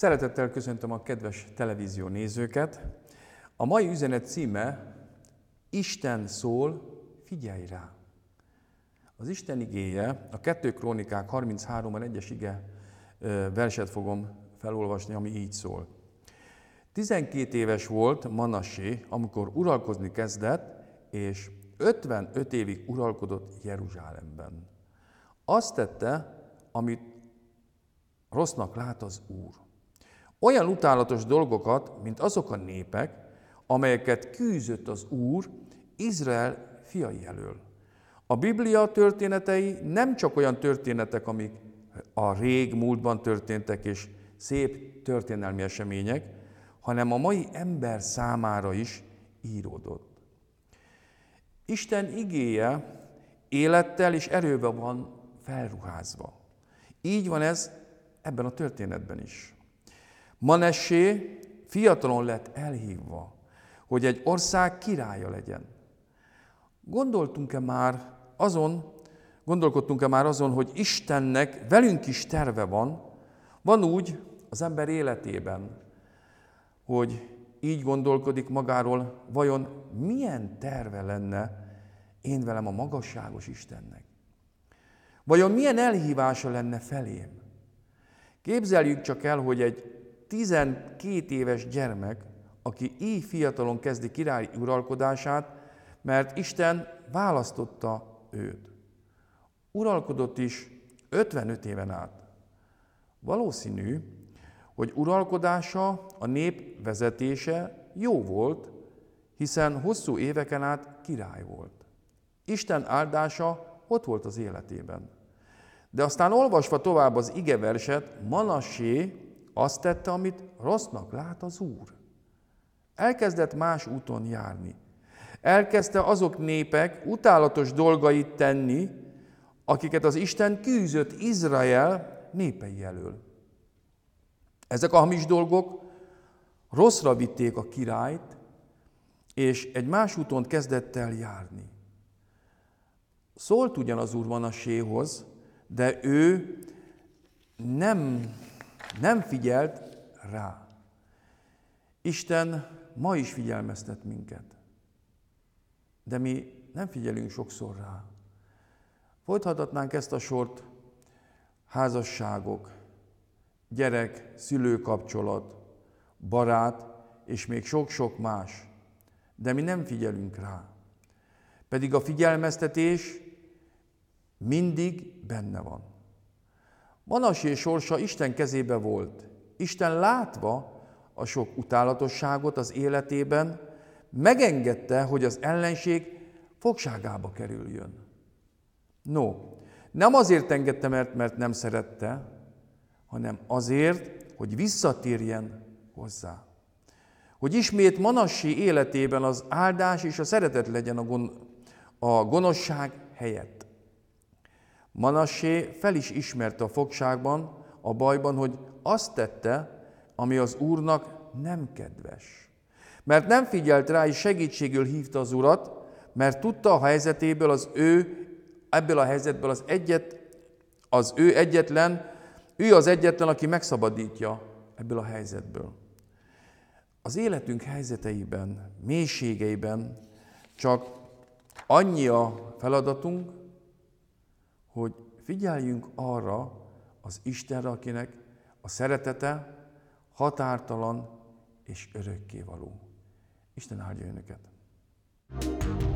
Szeretettel köszöntöm a kedves televízió nézőket. A mai üzenet címe Isten szól, figyelj rá! Az Isten igéje, a 2 Krónikák 33-ban egyes ige verset fogom felolvasni, ami így szól. 12 éves volt Manassé, amikor uralkodni kezdett, és 55 évig uralkodott Jeruzsálemben. Azt tette, amit rossznak lát az Úr. Olyan utálatos dolgokat, mint azok a népek, amelyeket kűzött az Úr Izrael fiai elől. A Biblia történetei nem csak olyan történetek, amik a rég múltban történtek és szép történelmi események, hanem a mai ember számára is íródott. Isten igéje élettel és erővel van felruházva. Így van ez ebben a történetben is. Manessé fiatalon lett elhívva, hogy egy ország királya legyen. Gondoltunk-e már azon, gondolkodtunk-e már azon, hogy Istennek velünk is terve van, van úgy az ember életében, hogy így gondolkodik magáról, vajon milyen terve lenne én velem a magasságos Istennek? Vajon milyen elhívása lenne felém? Képzeljük csak el, hogy egy 12 éves gyermek, aki így fiatalon kezdi királyi uralkodását, mert Isten választotta őt. Uralkodott is 55 éven át. Valószínű, hogy uralkodása, a nép vezetése jó volt, hiszen hosszú éveken át király volt. Isten áldása ott volt az életében. De aztán olvasva tovább az igeverset, Manassé azt tette, amit rossznak lát az Úr. Elkezdett más úton járni. Elkezdte azok népek utálatos dolgait tenni, akiket az Isten küzdött Izrael népei elől. Ezek a hamis dolgok rosszra vitték a királyt, és egy más úton kezdett el járni. Szólt ugyan az úr séhoz, de ő nem nem figyelt rá. Isten ma is figyelmeztet minket. De mi nem figyelünk sokszor rá. Folytathatnánk ezt a sort házasságok, gyerek, szülő kapcsolat, barát és még sok-sok más. De mi nem figyelünk rá. Pedig a figyelmeztetés mindig benne van. Manasé sorsa Isten kezébe volt. Isten látva a sok utálatosságot az életében, megengedte, hogy az ellenség fogságába kerüljön. No, nem azért engedte, mert, mert nem szerette, hanem azért, hogy visszatérjen hozzá. Hogy ismét Manassi életében az áldás és a szeretet legyen a, gon- a gonoszság helyett. Manassé fel is ismerte a fogságban, a bajban, hogy azt tette, ami az Úrnak nem kedves. Mert nem figyelt rá, és segítségül hívta az Urat, mert tudta a helyzetéből az ő, ebből a helyzetből az egyet, az ő egyetlen, ő az egyetlen, aki megszabadítja ebből a helyzetből. Az életünk helyzeteiben, mélységeiben csak annyi a feladatunk, hogy figyeljünk arra az Istenre, akinek a szeretete határtalan és örökkévaló. Isten áldja önöket! thank you